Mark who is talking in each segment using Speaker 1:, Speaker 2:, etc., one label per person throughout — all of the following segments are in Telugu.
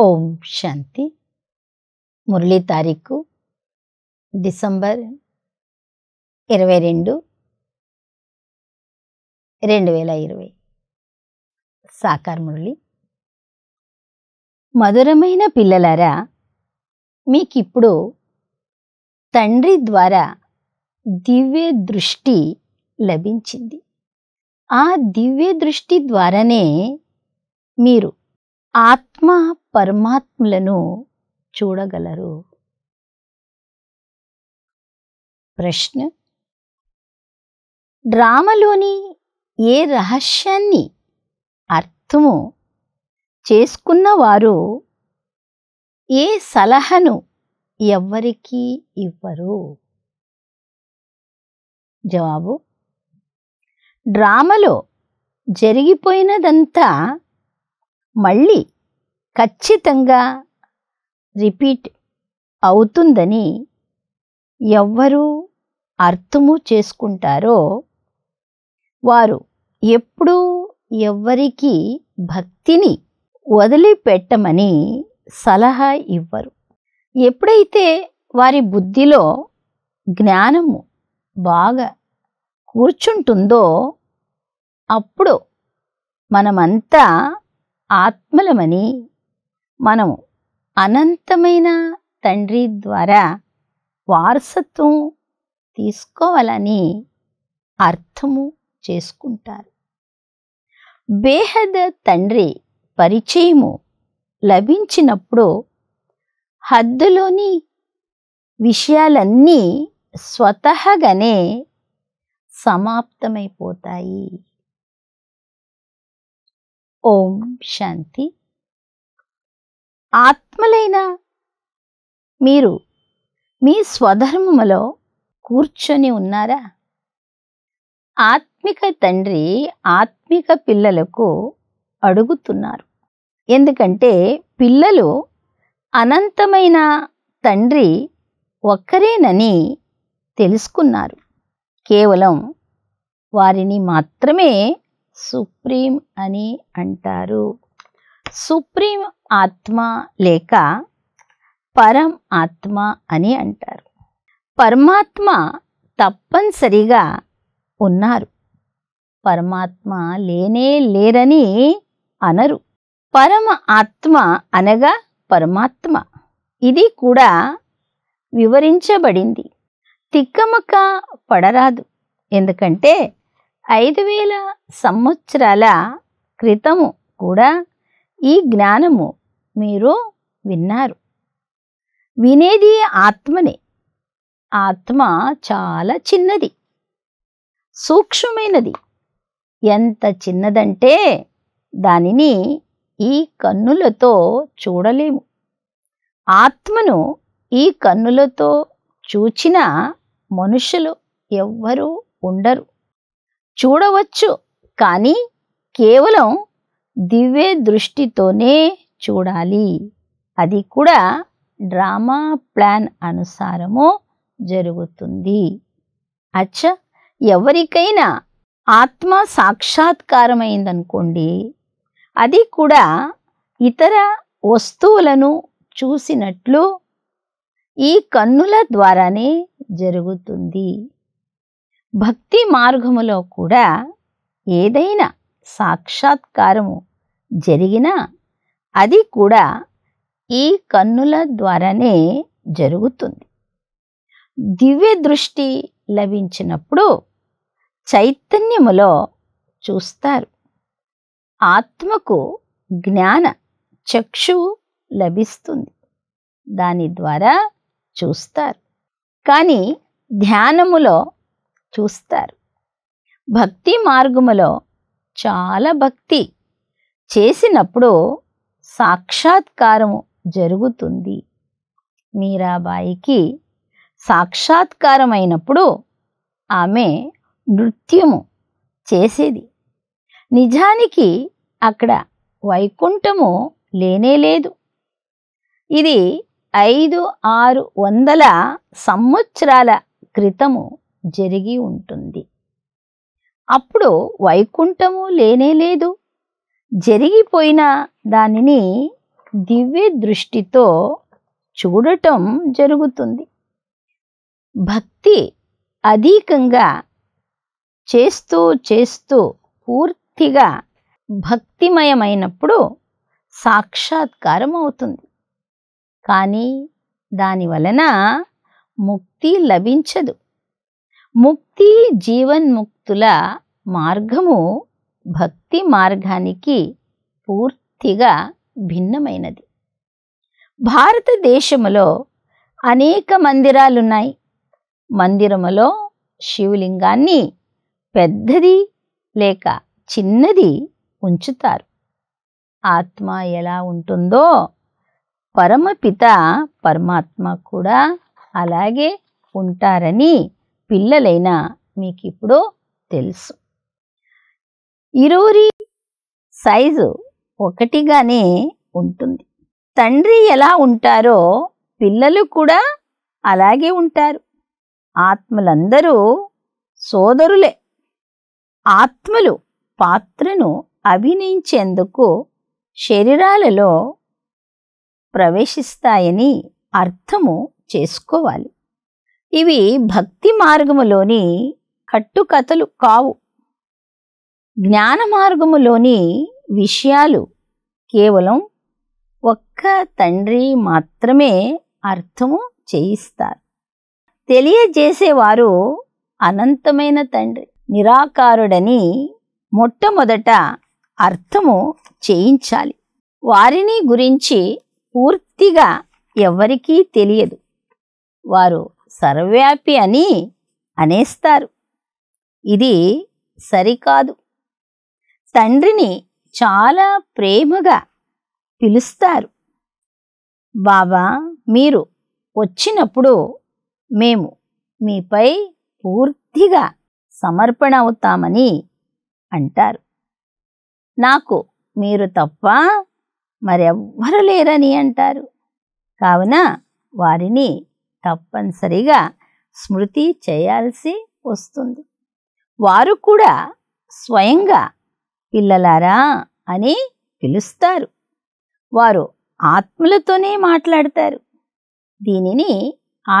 Speaker 1: ఓం శాంతి మురళీ తారీఖు డిసెంబర్ ఇరవై రెండు రెండు వేల ఇరవై సాకార్ మురళి మధురమైన పిల్లలారా మీకిప్పుడు తండ్రి ద్వారా దివ్య దృష్టి లభించింది ఆ దివ్య దృష్టి ద్వారానే మీరు ఆత్మ పరమాత్మలను చూడగలరు ప్రశ్న డ్రామాలోని ఏ రహస్యాన్ని అర్థము చేసుకున్నవారు ఏ సలహను ఎవ్వరికీ ఇవ్వరు జవాబు డ్రామాలో జరిగిపోయినదంతా మళ్ళీ ఖచ్చితంగా రిపీట్ అవుతుందని ఎవ్వరు అర్థము చేసుకుంటారో వారు ఎప్పుడూ ఎవ్వరికి భక్తిని వదిలిపెట్టమని సలహా ఇవ్వరు ఎప్పుడైతే వారి బుద్ధిలో జ్ఞానము బాగా కూర్చుంటుందో అప్పుడు మనమంతా ఆత్మలమని మనము అనంతమైన తండ్రి ద్వారా వారసత్వం తీసుకోవాలని అర్థము చేసుకుంటారు బేహద తండ్రి పరిచయము లభించినప్పుడు హద్దులోని విషయాలన్నీ స్వతహగానే సమాప్తమైపోతాయి ఓం శాంతి ఆత్మలైన మీరు మీ స్వధర్మములో కూర్చొని ఉన్నారా ఆత్మిక తండ్రి ఆత్మిక పిల్లలకు అడుగుతున్నారు ఎందుకంటే పిల్లలు అనంతమైన తండ్రి ఒక్కరేనని తెలుసుకున్నారు కేవలం వారిని మాత్రమే సుప్రీం అని అంటారు సుప్రీం ఆత్మ లేక పరం ఆత్మ అని అంటారు పరమాత్మ తప్పనిసరిగా ఉన్నారు పరమాత్మ లేనే లేరని అనరు పరమ ఆత్మ అనగా పరమాత్మ ఇది కూడా వివరించబడింది తిక్కమక పడరాదు ఎందుకంటే ఐదు వేల సంవత్సరాల క్రితము కూడా ఈ జ్ఞానము మీరు విన్నారు వినేది ఆత్మనే ఆత్మ చాలా చిన్నది సూక్ష్మమైనది ఎంత చిన్నదంటే దానిని ఈ కన్నులతో చూడలేము ఆత్మను ఈ కన్నులతో చూచిన మనుషులు ఎవ్వరూ ఉండరు చూడవచ్చు కానీ కేవలం దివ్య దృష్టితోనే చూడాలి అది కూడా డ్రామా ప్లాన్ అనుసారము జరుగుతుంది అచ్చ ఎవరికైనా ఆత్మ సాక్షాత్కారమైందనుకోండి అది కూడా ఇతర వస్తువులను చూసినట్లు ఈ కన్నుల ద్వారానే జరుగుతుంది భక్తి మార్గములో కూడా ఏదైనా సాక్షాత్కారము జరిగినా అది కూడా ఈ కన్నుల ద్వారానే జరుగుతుంది దివ్య దృష్టి లభించినప్పుడు చైతన్యములో చూస్తారు ఆత్మకు జ్ఞాన చక్షు లభిస్తుంది దాని ద్వారా చూస్తారు కానీ ధ్యానములో చూస్తారు భక్తి మార్గములో చాలా భక్తి చేసినప్పుడు సాక్షాత్కారము జరుగుతుంది మీరాబాయికి సాక్షాత్కారమైనప్పుడు ఆమె నృత్యము చేసేది నిజానికి అక్కడ వైకుంఠము లేనేలేదు ఇది ఐదు ఆరు వందల సంవత్సరాల క్రితము జరిగి ఉంటుంది అప్పుడు వైకుంఠము లేనే లేదు జరిగిపోయిన దానిని దివ్య దృష్టితో చూడటం జరుగుతుంది భక్తి అధికంగా చేస్తూ చేస్తూ పూర్తిగా భక్తిమయమైనప్పుడు సాక్షాత్కారం అవుతుంది కానీ దాని వలన ముక్తి లభించదు ముక్తి జీవన్ముక్తుల మార్గము భక్తి మార్గానికి పూర్తిగా భిన్నమైనది భారతదేశములో అనేక మందిరాలున్నాయి మందిరములో శివలింగాన్ని పెద్దది లేక చిన్నది ఉంచుతారు ఆత్మ ఎలా ఉంటుందో పరమపిత పరమాత్మ కూడా అలాగే ఉంటారని పిల్లలైనా మీకు ఇప్పుడు తెలుసు ఇరువురి సైజు ఒకటిగానే ఉంటుంది తండ్రి ఎలా ఉంటారో పిల్లలు కూడా అలాగే ఉంటారు ఆత్మలందరూ సోదరులే ఆత్మలు పాత్రను అభినయించేందుకు శరీరాలలో ప్రవేశిస్తాయని అర్థము చేసుకోవాలి ఇవి భక్తి మార్గములోని కట్టుకథలు కావు జ్ఞాన మార్గములోని విషయాలు కేవలం ఒక్క తండ్రి మాత్రమే అర్థము చేయిస్తారు తెలియజేసేవారు అనంతమైన తండ్రి నిరాకారుడని మొట్టమొదట అర్థము చేయించాలి వారిని గురించి పూర్తిగా ఎవరికీ తెలియదు వారు సర్వవ్యాపి అని అనేస్తారు ఇది సరికాదు తండ్రిని చాలా ప్రేమగా పిలుస్తారు బాబా మీరు వచ్చినప్పుడు మేము మీపై పూర్తిగా సమర్పణ అవుతామని అంటారు నాకు మీరు తప్ప మరెవ్వరు లేరని అంటారు కావున వారిని తప్పనిసరిగా స్మృతి చేయాల్సి వస్తుంది వారు కూడా స్వయంగా పిల్లలారా అని పిలుస్తారు వారు ఆత్మలతోనే మాట్లాడతారు దీనిని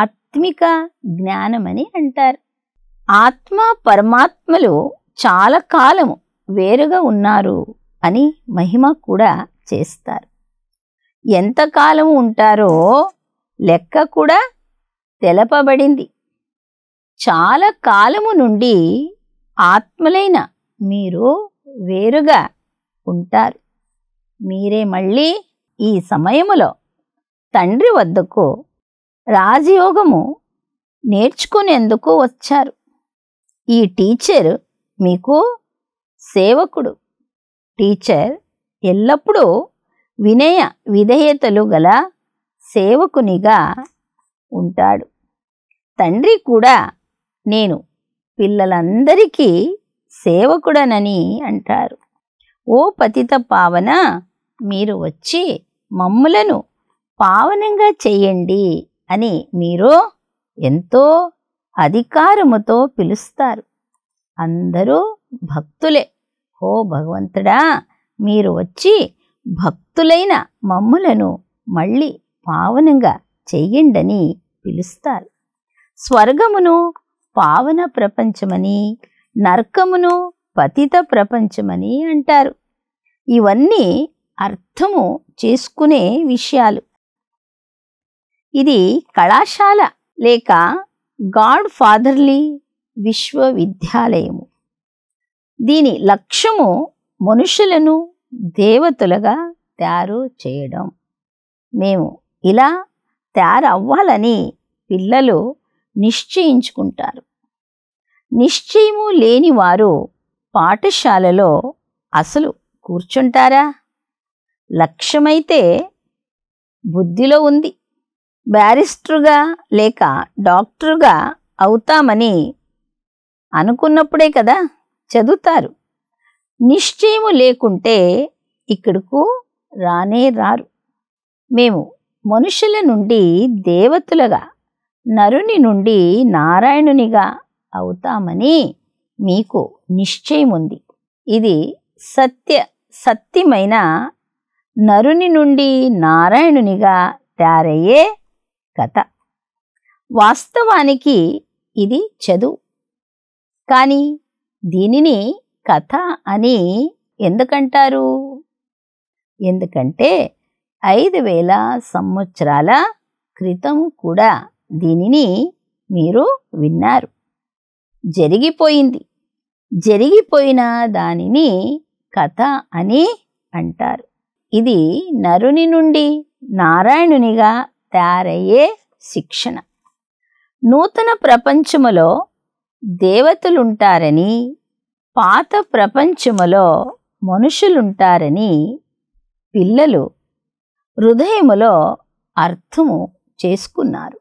Speaker 1: ఆత్మిక జ్ఞానమని అంటారు ఆత్మ పరమాత్మలు చాలా కాలము వేరుగా ఉన్నారు అని మహిమ కూడా చేస్తారు ఎంతకాలము ఉంటారో లెక్క కూడా తెలపబడింది చాలా కాలము నుండి ఆత్మలైన మీరు వేరుగా ఉంటారు మీరే మళ్ళీ ఈ సమయములో తండ్రి వద్దకు రాజయోగము నేర్చుకునేందుకు వచ్చారు ఈ టీచర్ మీకు సేవకుడు టీచర్ ఎల్లప్పుడూ వినయ విధేయతలు గల సేవకునిగా ఉంటాడు తండ్రి కూడా నేను పిల్లలందరికీ సేవకుడనని అంటారు ఓ పతిత పావన మీరు వచ్చి మమ్ములను పావనంగా చేయండి అని మీరు ఎంతో అధికారముతో పిలుస్తారు అందరూ భక్తులే ఓ భగవంతుడా మీరు వచ్చి భక్తులైన మమ్ములను మళ్ళీ పావనంగా చెయ్యండని పిలుస్తారు స్వర్గమును పావన ప్రపంచమని నర్కమును పతిత ప్రపంచమని అంటారు ఇవన్నీ అర్థము చేసుకునే విషయాలు ఇది కళాశాల లేక గాడ్ ఫాదర్లీ విశ్వవిద్యాలయము దీని లక్ష్యము మనుషులను దేవతలుగా తయారు చేయడం మేము ఇలా తయారవ్వాలని పిల్లలు నిశ్చయించుకుంటారు నిశ్చయము లేని వారు పాఠశాలలో అసలు కూర్చుంటారా లక్ష్యమైతే బుద్ధిలో ఉంది బ్యారిస్టర్గా లేక డాక్టర్గా అవుతామని అనుకున్నప్పుడే కదా చదువుతారు నిశ్చయము లేకుంటే ఇక్కడకు రానే రారు మేము మనుషుల నుండి దేవతలుగా నరుని నుండి నారాయణునిగా అవుతామని మీకు నిశ్చయముంది ఇది సత్య సత్యమైన నరుని నుండి నారాయణునిగా తయారయ్యే కథ వాస్తవానికి ఇది చదువు కానీ దీనిని కథ అని ఎందుకంటారు ఎందుకంటే ఐదు వేల సంవత్సరాల క్రితం కూడా దీనిని మీరు విన్నారు జరిగిపోయింది జరిగిపోయిన దానిని కథ అని అంటారు ఇది నరుని నుండి నారాయణునిగా తయారయ్యే శిక్షణ నూతన ప్రపంచములో దేవతలుంటారని పాత ప్రపంచములో మనుషులుంటారని పిల్లలు హృదయములో అర్థము చేసుకున్నారు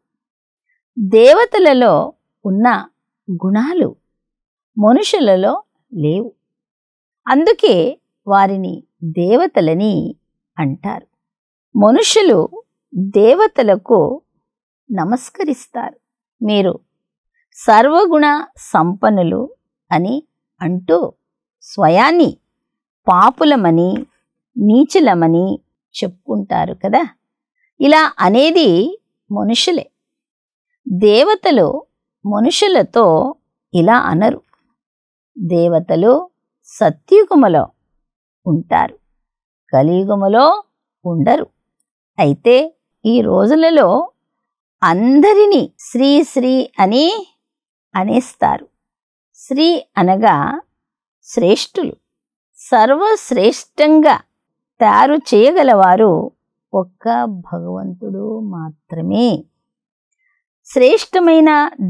Speaker 1: దేవతలలో ఉన్న గుణాలు మనుషులలో లేవు అందుకే వారిని దేవతలని అంటారు మనుషులు దేవతలకు నమస్కరిస్తారు మీరు సర్వగుణ సంపన్నులు అని అంటూ స్వయాన్ని పాపులమని నీచులమని చెప్పుకుంటారు కదా ఇలా అనేది మనుషులే దేవతలు మనుషులతో ఇలా అనరు దేవతలు సత్యుగుమలో ఉంటారు కలియుగములో ఉండరు అయితే ఈ రోజులలో అందరినీ శ్రీ శ్రీ అని అనేస్తారు శ్రీ అనగా శ్రేష్ఠులు సర్వశ్రేష్టంగా తయారు చేయగలవారు ఒక్క భగవంతుడు మాత్రమే శ్రేష్టమైన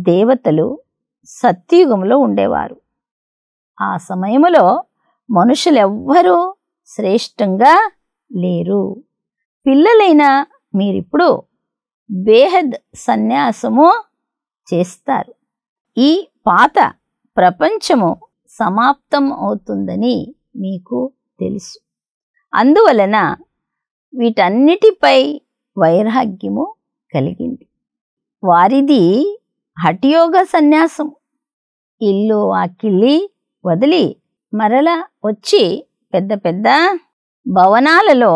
Speaker 1: దేవతలు సత్యుగంలో ఉండేవారు ఆ సమయంలో మనుషులెవ్వరూ శ్రేష్టంగా లేరు పిల్లలైన మీరిప్పుడు బేహద్ సన్యాసము చేస్తారు ఈ పాత ప్రపంచము సమాప్తం అవుతుందని మీకు తెలుసు అందువలన వీటన్నిటిపై వైరాగ్యము కలిగింది వారిది హఠయోగ సన్యాసం ఇల్లు కిల్లి వదిలి మరల వచ్చి పెద్ద పెద్ద భవనాలలో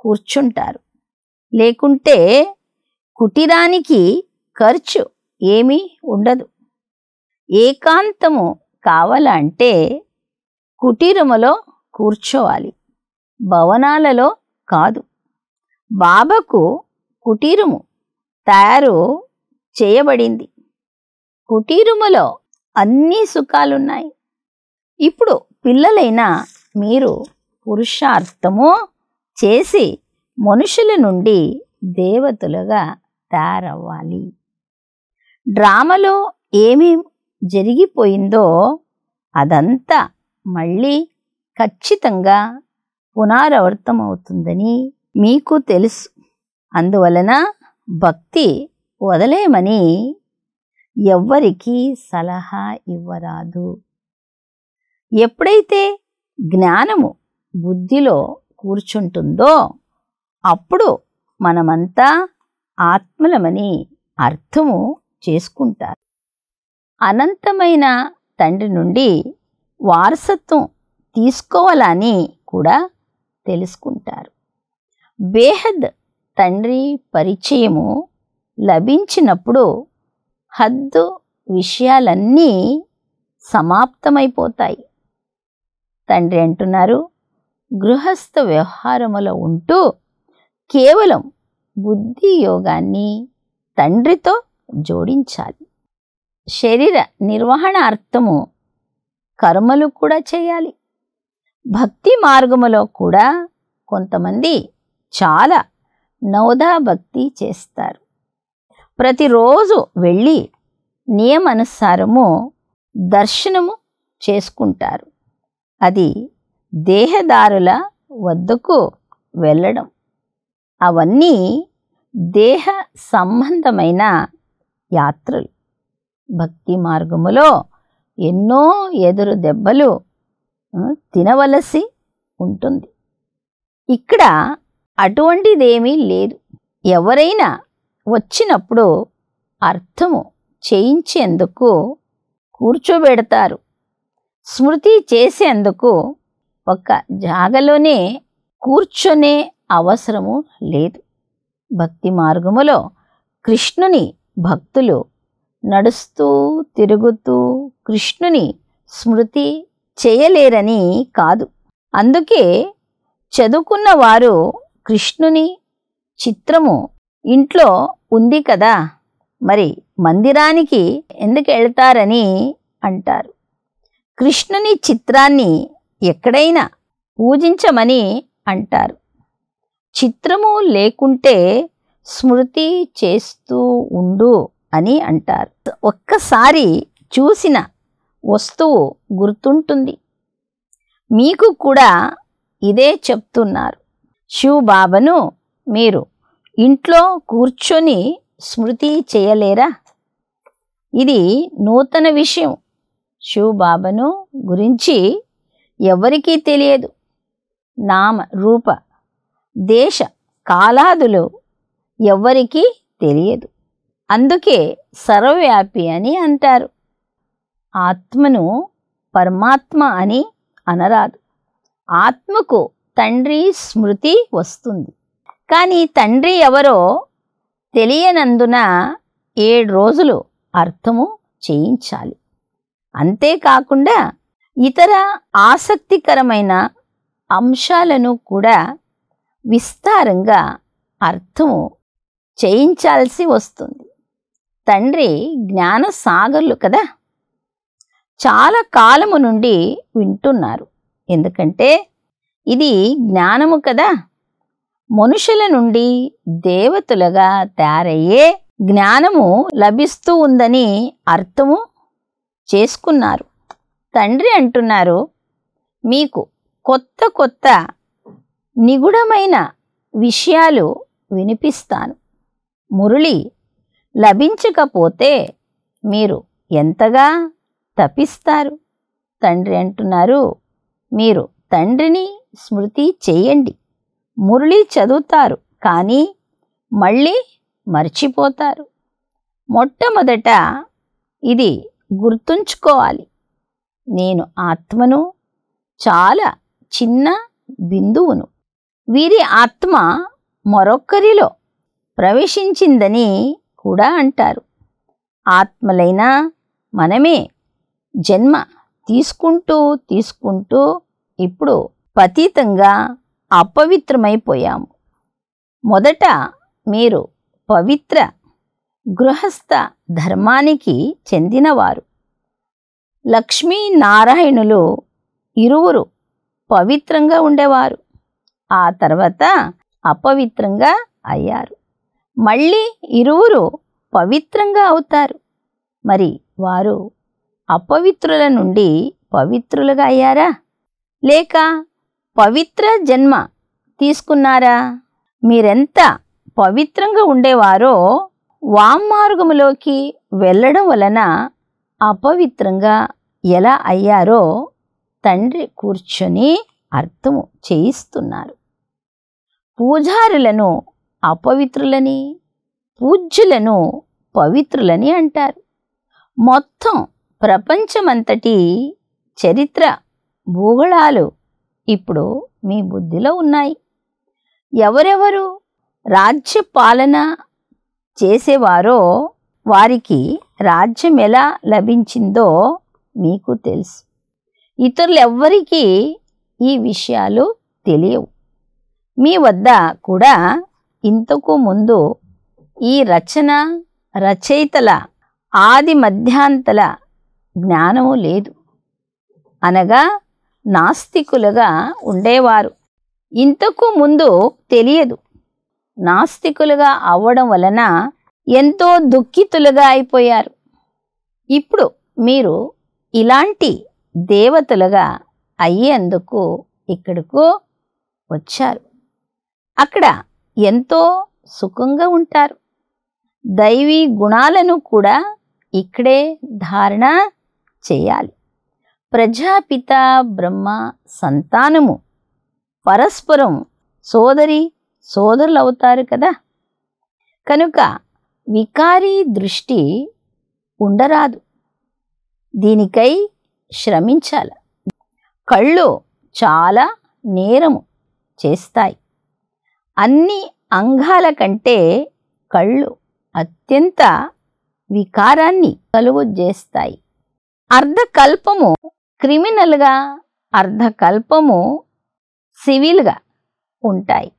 Speaker 1: కూర్చుంటారు లేకుంటే కుటీరానికి ఖర్చు ఏమీ ఉండదు ఏకాంతము కావాలంటే కుటీరములో కూర్చోవాలి భవనాలలో కాదు బాబాకు కుటీరము తయారు చేయబడింది కుటీరములో అన్ని సుఖాలున్నాయి ఇప్పుడు పిల్లలైన మీరు పురుషార్థము చేసి మనుషుల నుండి దేవతలుగా తయారవ్వాలి డ్రామాలో ఏమేం జరిగిపోయిందో అదంతా మళ్ళీ ఖచ్చితంగా పునరావృతమవుతుందని మీకు తెలుసు అందువలన భక్తి వదలేమని ఎవ్వరికీ సలహా ఇవ్వరాదు ఎప్పుడైతే జ్ఞానము బుద్ధిలో కూర్చుంటుందో అప్పుడు మనమంతా ఆత్మలమని అర్థము చేసుకుంటారు అనంతమైన తండ్రి నుండి వారసత్వం తీసుకోవాలని కూడా తెలుసుకుంటారు బేహద్ తండ్రి పరిచయము లభించినప్పుడు హద్దు విషయాలన్నీ సమాప్తమైపోతాయి తండ్రి అంటున్నారు గృహస్థ వ్యవహారములో ఉంటూ కేవలం బుద్ధి యోగాన్ని తండ్రితో జోడించాలి శరీర నిర్వహణ అర్థము కర్మలు కూడా చేయాలి భక్తి మార్గములో కూడా కొంతమంది చాలా నవదా భక్తి చేస్తారు ప్రతిరోజు వెళ్ళి నియమానుసారము దర్శనము చేసుకుంటారు అది దేహదారుల వద్దకు వెళ్ళడం అవన్నీ దేహ సంబంధమైన యాత్రలు భక్తి మార్గములో ఎన్నో ఎదురు దెబ్బలు తినవలసి ఉంటుంది ఇక్కడ అటువంటిదేమీ లేదు ఎవరైనా వచ్చినప్పుడు అర్థము చేయించేందుకు కూర్చోబెడతారు స్మృతి చేసేందుకు ఒక జాగలోనే కూర్చొనే అవసరము లేదు భక్తి మార్గములో కృష్ణుని భక్తులు నడుస్తూ తిరుగుతూ కృష్ణుని స్మృతి చేయలేరని కాదు అందుకే చదువుకున్న వారు కృష్ణుని చిత్రము ఇంట్లో ఉంది కదా మరి మందిరానికి ఎందుకు వెళ్తారని అంటారు కృష్ణుని చిత్రాన్ని ఎక్కడైనా పూజించమని అంటారు చిత్రము లేకుంటే స్మృతి చేస్తూ ఉండు అని అంటారు ఒక్కసారి చూసిన వస్తువు గుర్తుంటుంది మీకు కూడా ఇదే చెప్తున్నారు శివబాబను మీరు ఇంట్లో కూర్చొని స్మృతి చేయలేరా ఇది నూతన విషయం శివబాబను గురించి ఎవరికీ తెలియదు నామ రూప దేశ కాలాదులు ఎవ్వరికీ తెలియదు అందుకే సర్వవ్యాపి అని అంటారు ఆత్మను పరమాత్మ అని అనరాదు ఆత్మకు తండ్రి స్మృతి వస్తుంది కానీ తండ్రి ఎవరో తెలియనందున ఏడు రోజులు అర్థము చేయించాలి అంతేకాకుండా ఇతర ఆసక్తికరమైన అంశాలను కూడా విస్తారంగా అర్థము చేయించాల్సి వస్తుంది తండ్రి జ్ఞాన సాగర్లు కదా చాలా కాలము నుండి వింటున్నారు ఎందుకంటే ఇది జ్ఞానము కదా మనుషుల నుండి దేవతలుగా తయారయ్యే జ్ఞానము లభిస్తూ ఉందని అర్థము చేసుకున్నారు తండ్రి అంటున్నారు మీకు కొత్త కొత్త నిగుడమైన విషయాలు వినిపిస్తాను మురళి లభించకపోతే మీరు ఎంతగా తపిస్తారు తండ్రి అంటున్నారు మీరు తండ్రిని స్మృతి చేయండి మురళి చదువుతారు కానీ మళ్ళీ మర్చిపోతారు మొట్టమొదట ఇది గుర్తుంచుకోవాలి నేను ఆత్మను చాలా చిన్న బిందువును వీరి ఆత్మ మరొక్కరిలో ప్రవేశించిందని కూడా అంటారు ఆత్మలైన మనమే జన్మ తీసుకుంటూ తీసుకుంటూ ఇప్పుడు పతీతంగా అపవిత్రమైపోయాము మొదట మీరు పవిత్ర గృహస్థ ధర్మానికి చెందినవారు లక్ష్మీనారాయణులు ఇరువురు పవిత్రంగా ఉండేవారు ఆ తర్వాత అపవిత్రంగా అయ్యారు మళ్ళీ ఇరువురు పవిత్రంగా అవుతారు మరి వారు అపవిత్రుల నుండి పవిత్రులుగా అయ్యారా లేక పవిత్ర జన్మ తీసుకున్నారా మీరెంత పవిత్రంగా ఉండేవారో వామ్మార్గములోకి వెళ్ళడం వలన అపవిత్రంగా ఎలా అయ్యారో తండ్రి కూర్చొని అర్థము చేయిస్తున్నారు పూజారులను అపవిత్రులని పూజ్యులను పవిత్రులని అంటారు మొత్తం ప్రపంచమంతటి చరిత్ర భూగోళాలు ఇప్పుడు మీ బుద్ధిలో ఉన్నాయి ఎవరెవరు రాజ్య పాలన చేసేవారో వారికి రాజ్యం ఎలా లభించిందో మీకు తెలుసు ఇతరులు ఎవ్వరికీ ఈ విషయాలు తెలియవు మీ వద్ద కూడా ఇంతకు ముందు ఈ రచన రచయితల ఆది మధ్యాంతల జ్ఞానము లేదు అనగా నాస్తికులుగా ఉండేవారు ఇంతకు ముందు తెలియదు నాస్తికులుగా అవ్వడం వలన ఎంతో దుఃఖితులుగా అయిపోయారు ఇప్పుడు మీరు ఇలాంటి దేవతలుగా అయ్యేందుకు ఇక్కడకు వచ్చారు అక్కడ ఎంతో సుఖంగా ఉంటారు దైవీ గుణాలను కూడా ఇక్కడే ధారణ చేయాలి ప్రజాపిత బ్రహ్మ సంతానము పరస్పరం సోదరి సోదరులు అవుతారు కదా కనుక వికారీ దృష్టి ఉండరాదు దీనికై శ్రమించాల కళ్ళు చాలా నేరము చేస్తాయి అన్ని అంగాల కంటే కళ్ళు అత్యంత వికారాన్ని కలుగు చేస్తాయి అర్ధకల్పము క్రిమినల్గా అర్ధకల్పము సివిల్గా ఉంటాయి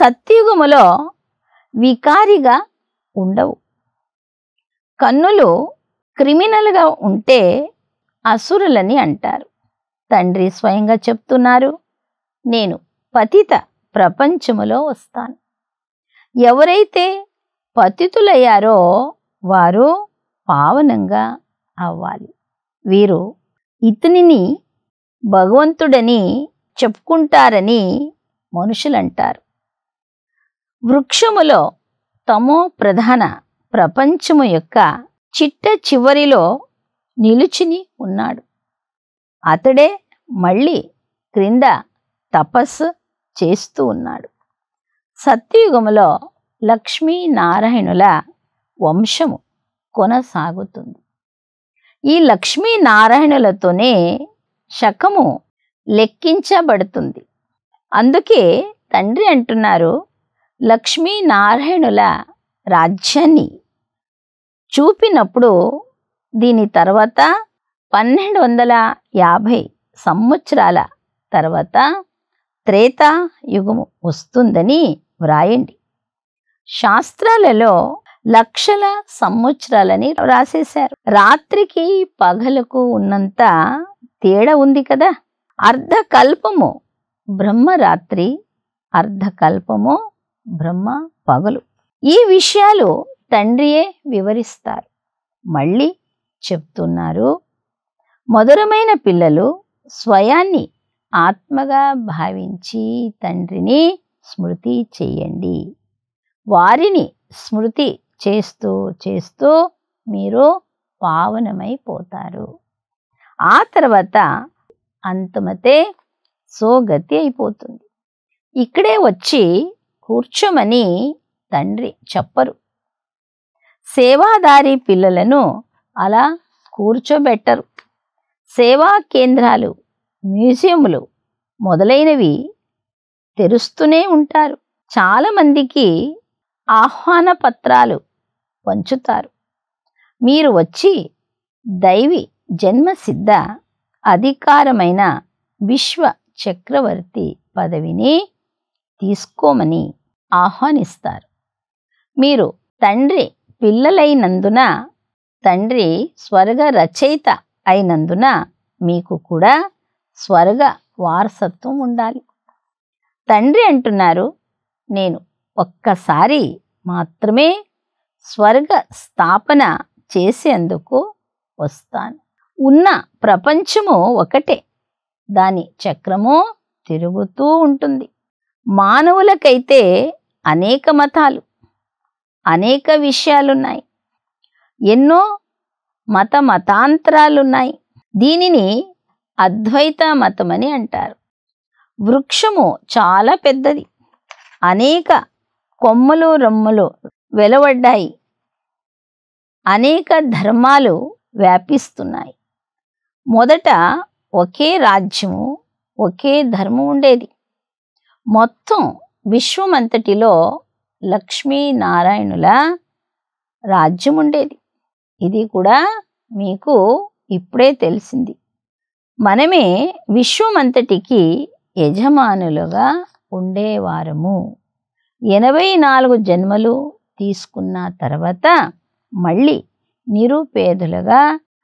Speaker 1: సత్యుగములో వికారిగా ఉండవు కన్నులు క్రిమినల్గా ఉంటే అసురులని అంటారు తండ్రి స్వయంగా చెప్తున్నారు నేను పతిత ప్రపంచములో వస్తాను ఎవరైతే పతితులయ్యారో వారు పావనంగా అవ్వాలి వీరు ఇతనిని భగవంతుడని చెప్పుకుంటారని మనుషులంటారు వృక్షములో తమో ప్రధాన ప్రపంచము యొక్క చిట్ట చివరిలో నిలుచుని ఉన్నాడు అతడే మళ్ళీ క్రింద తపస్సు చేస్తూ ఉన్నాడు సత్యయుగములో లక్ష్మీనారాయణుల వంశము కొనసాగుతుంది ఈ లక్ష్మీనారాయణులతోనే శకము లెక్కించబడుతుంది అందుకే తండ్రి అంటున్నారు లక్ష్మీనారాయణుల రాజ్యాన్ని చూపినప్పుడు దీని తర్వాత పన్నెండు వందల యాభై సంవత్సరాల తర్వాత త్రేతాయుగము వస్తుందని వ్రాయండి శాస్త్రాలలో లక్షల సంవత్సరాలని రాసేశారు రాత్రికి పగలకు ఉన్నంత తేడా ఉంది కదా అర్ధకల్పము బ్రహ్మ రాత్రి అర్ధకల్పము బ్రహ్మ పగలు ఈ విషయాలు తండ్రియే వివరిస్తారు మళ్ళీ చెప్తున్నారు మధురమైన పిల్లలు స్వయాన్ని ఆత్మగా భావించి తండ్రిని స్మృతి చేయండి వారిని స్మృతి చేస్తూ చేస్తూ మీరు పావనమైపోతారు ఆ తర్వాత అంతమతే సోగతి అయిపోతుంది ఇక్కడే వచ్చి కూర్చోమని తండ్రి చెప్పరు సేవాదారి పిల్లలను అలా కూర్చోబెట్టరు సేవా కేంద్రాలు మ్యూజియంలు మొదలైనవి తెరుస్తూనే ఉంటారు చాలామందికి ఆహ్వాన పత్రాలు పంచుతారు మీరు వచ్చి దైవి జన్మసిద్ధ అధికారమైన విశ్వ చక్రవర్తి పదవిని తీసుకోమని ఆహ్వానిస్తారు మీరు తండ్రి పిల్లలైనందున తండ్రి స్వర్గ రచయిత అయినందున మీకు కూడా స్వర్గ వారసత్వం ఉండాలి తండ్రి అంటున్నారు నేను ఒక్కసారి మాత్రమే స్వర్గ స్థాపన చేసేందుకు వస్తాను ఉన్న ప్రపంచము ఒకటే దాని చక్రము తిరుగుతూ ఉంటుంది మానవులకైతే అనేక మతాలు అనేక విషయాలున్నాయి ఎన్నో మత మతాంతరాలున్నాయి దీనిని అద్వైత మతమని అంటారు వృక్షము చాలా పెద్దది అనేక కొమ్మలు రొమ్మలు వెలువడ్డాయి అనేక ధర్మాలు వ్యాపిస్తున్నాయి మొదట ఒకే రాజ్యము ఒకే ధర్మం ఉండేది మొత్తం విశ్వమంతటిలో లక్ష్మీనారాయణుల రాజ్యం ఉండేది ఇది కూడా మీకు ఇప్పుడే తెలిసింది మనమే విశ్వమంతటికి యజమానులుగా ఉండేవారము ఎనభై నాలుగు జన్మలు తీసుకున్న తర్వాత మళ్ళీ నిరుపేదలుగా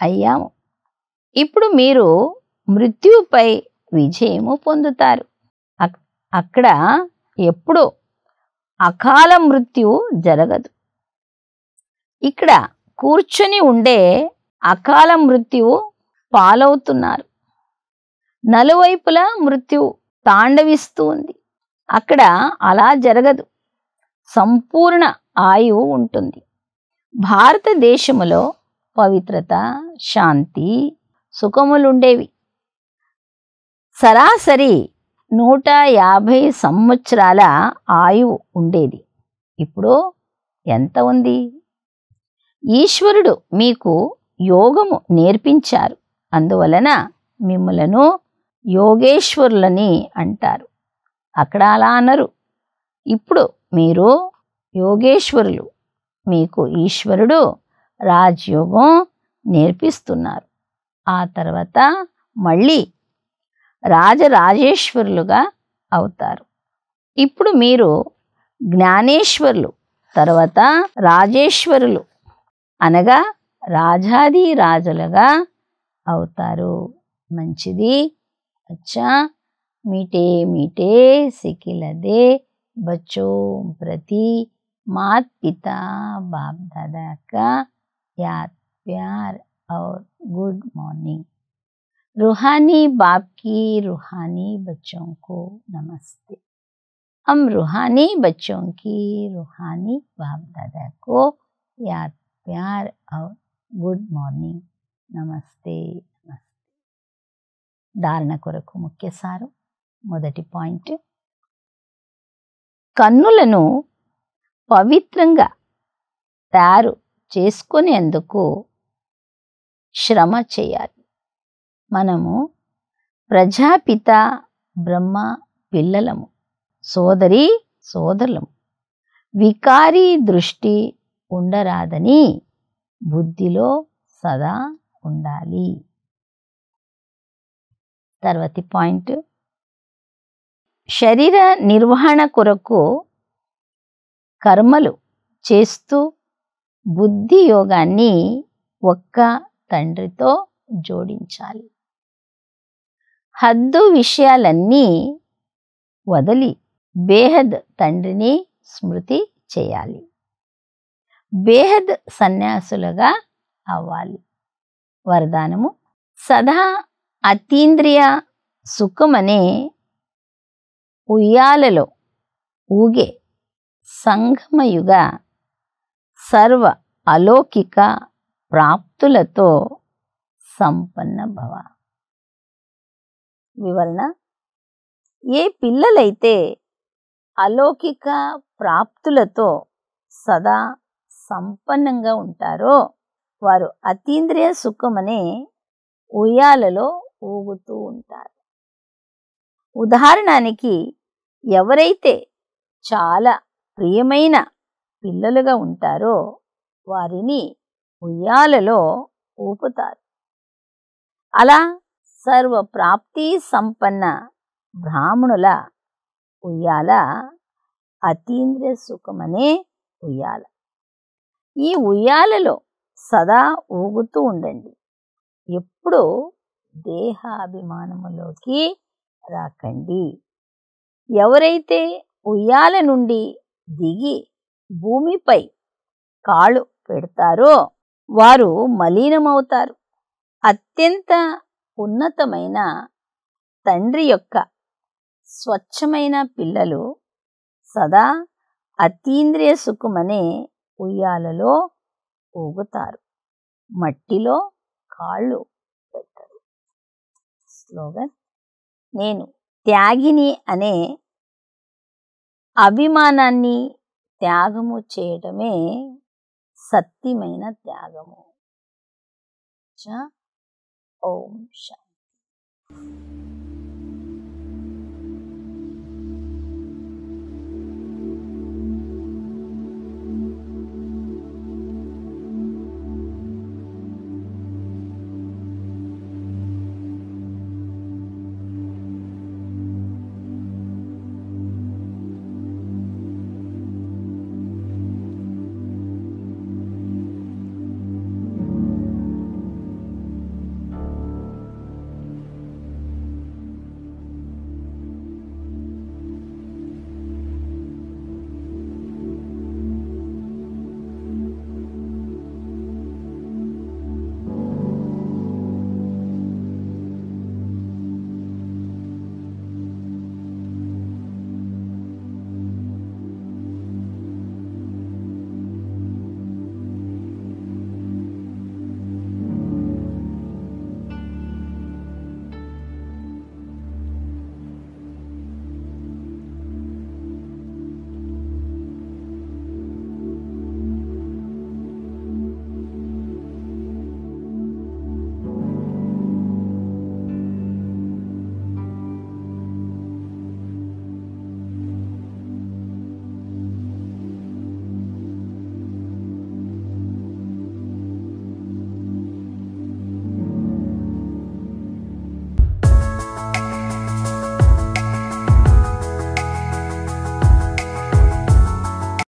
Speaker 1: అయ్యాము ఇప్పుడు మీరు మృత్యుపై విజయము పొందుతారు అక్కడ ఎప్పుడో అకాల మృత్యు జరగదు ఇక్కడ కూర్చొని ఉండే అకాల మృత్యువు పాలవుతున్నారు నలువైపులా మృత్యువు తాండవిస్తూ ఉంది అక్కడ అలా జరగదు సంపూర్ణ ఆయువు ఉంటుంది భారతదేశములో పవిత్రత శాంతి సుఖములుండేవి సరాసరి నూట యాభై సంవత్సరాల ఆయువు ఉండేది ఇప్పుడు ఎంత ఉంది ఈశ్వరుడు మీకు యోగము నేర్పించారు అందువలన మిమ్మలను యోగేశ్వరులని అంటారు అక్కడ అలా అనరు ఇప్పుడు మీరు యోగేశ్వరులు మీకు ఈశ్వరుడు రాజయోగం నేర్పిస్తున్నారు ఆ తర్వాత మళ్ళీ రాజరాజేశ్వరులుగా అవుతారు ఇప్పుడు మీరు జ్ఞానేశ్వరులు తర్వాత రాజేశ్వరులు అనగా రాజాది రాజులుగా అవుతారు మంచిది అచ్చా మీటే మీటే సికిలదే बच्चों प्रति मात पिता बाप दादा का याद प्यार और गुड मॉर्निंग रूहानी बाप की रूहानी बच्चों को नमस्ते हम रूहानी बच्चों की रूहानी बाप दादा को याद प्यार और मॉर्निंग नमस्ते नमस्ते నమస్తే ధారణ కొరకు ముఖ్య సారం మొదటి పాయింట్ కన్నులను పవిత్రంగా తయారు చేసుకునేందుకు శ్రమ చేయాలి మనము ప్రజాపిత బ్రహ్మ పిల్లలము సోదరి సోదరులము వికారీ దృష్టి ఉండరాదని బుద్ధిలో సదా ఉండాలి తర్వాతి పాయింట్ శరీర నిర్వహణ కొరకు కర్మలు చేస్తూ బుద్ధి యోగాన్ని ఒక్క తండ్రితో జోడించాలి హద్దు విషయాలన్నీ వదిలి బేహద్ తండ్రిని స్మృతి చేయాలి బేహద్ సన్యాసులుగా అవ్వాలి వరదానము సదా అతీంద్రియ సుఖమనే ఉయ్యాలలో ఊగే సంగమయుగ సర్వ అలౌకిక ప్రాప్తులతో సంపన్న భవ వివరణ ఏ పిల్లలైతే అలౌకిక ప్రాప్తులతో సదా సంపన్నంగా ఉంటారో వారు అతీంద్రియ సుఖమనే ఉయ్యాలలో ఊగుతూ ఉంటారు ఉదాహరణానికి ఎవరైతే చాలా ప్రియమైన పిల్లలుగా ఉంటారో వారిని ఉయ్యాలలో ఊపుతారు అలా సర్వప్రాప్తి సంపన్న బ్రాహ్మణుల ఉయ్యాల అతీంద్ర సుఖమనే ఉయ్యాల ఈ ఉయ్యాలలో సదా ఊగుతూ ఉండండి ఎప్పుడూ దేహాభిమానములోకి రాకండి ఎవరైతే ఉయ్యాల నుండి దిగి భూమిపై కాళ్ళు పెడతారో వారు మలీనమవుతారు అత్యంత ఉన్నతమైన తండ్రి యొక్క స్వచ్ఛమైన పిల్లలు సదా అతీంద్రియ సుఖమనే ఉయ్యాలలో ఊగుతారు మట్టిలో కాళ్ళు పెట్టరు స్లోగన్ నేను త్యాగిని అనే అభిమానాన్ని త్యాగము చేయటమే సత్యమైన త్యాగము ఓం శాంతి